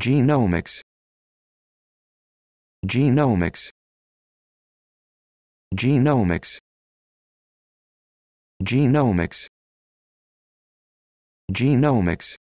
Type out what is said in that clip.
genomics genomics genomics genomics genomics